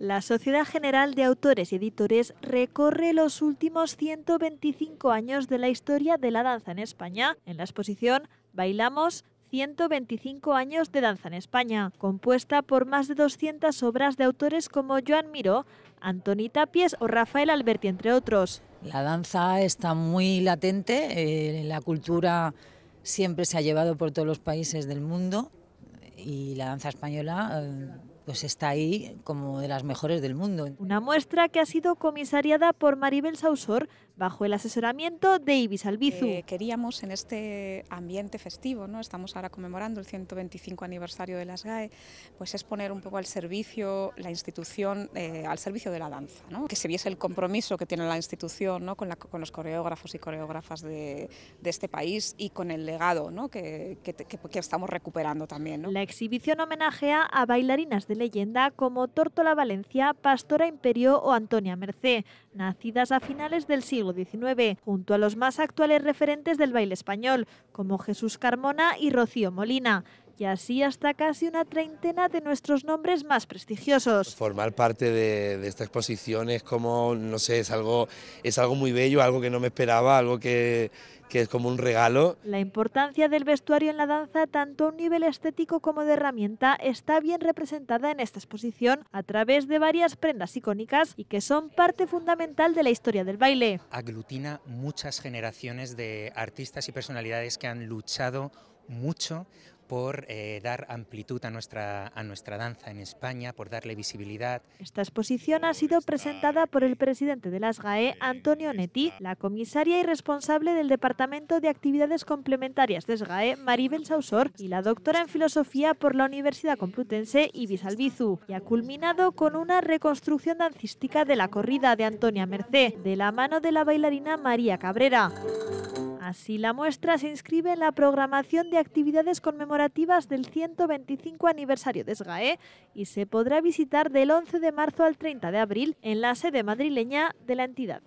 La Sociedad General de Autores y Editores recorre los últimos 125 años de la historia de la danza en España. En la exposición Bailamos 125 años de danza en España, compuesta por más de 200 obras de autores como Joan Miró, Antoni Tapies o Rafael Alberti, entre otros. La danza está muy latente, eh, la cultura siempre se ha llevado por todos los países del mundo y la danza española... Eh, pues está ahí como de las mejores del mundo. Una muestra que ha sido comisariada por Maribel Sausor bajo el asesoramiento de Ibis Albizu. Eh, queríamos en este ambiente festivo, ¿no? estamos ahora conmemorando el 125 aniversario de las GAE, pues es poner un poco al servicio la institución, eh, al servicio de la danza, que se viese el compromiso que tiene la institución ¿no? con, la, con los coreógrafos y coreógrafas de, este país y con el legado ¿no? que, estamos recuperando también. La exhibición homenajea a bailarinas de leyenda como Tórtola Valencia, Pastora Imperio o Antonia Mercé, nacidas a finales del siglo XIX, junto a los más actuales referentes del baile español, como Jesús Carmona y Rocío Molina y así hasta casi una treintena de nuestros nombres más prestigiosos. Formar parte de, esta exposición es como, no sé, es algo, es algo muy bello, algo que no me esperaba, algo que, que es como un regalo. La importancia del vestuario en la danza, tanto a un nivel estético como de herramienta, está bien representada en esta exposición a través de varias prendas icónicas y que son parte fundamental de la historia del baile. Aglutina muchas generaciones de artistas y personalidades que han luchado mucho por eh, dar amplitud a nuestra, a nuestra danza en España, por darle visibilidad. Esta exposición ha sido presentada por el presidente de las GAE, Antonio Neti, la comisaria y responsable del Departamento de Actividades Complementarias de SGAE, Maribel Sausor, y la doctora en Filosofía por la Universidad Complutense, Ibis Albizu, y ha culminado con una reconstrucción dancística de la corrida de Antonia Mercé, de la mano de la bailarina María Cabrera. Así, la muestra se inscribe en la programación de actividades conmemorativas del 125 aniversario de SGAE y se podrá visitar del 11 de marzo al 30 de abril en la sede madrileña de la entidad.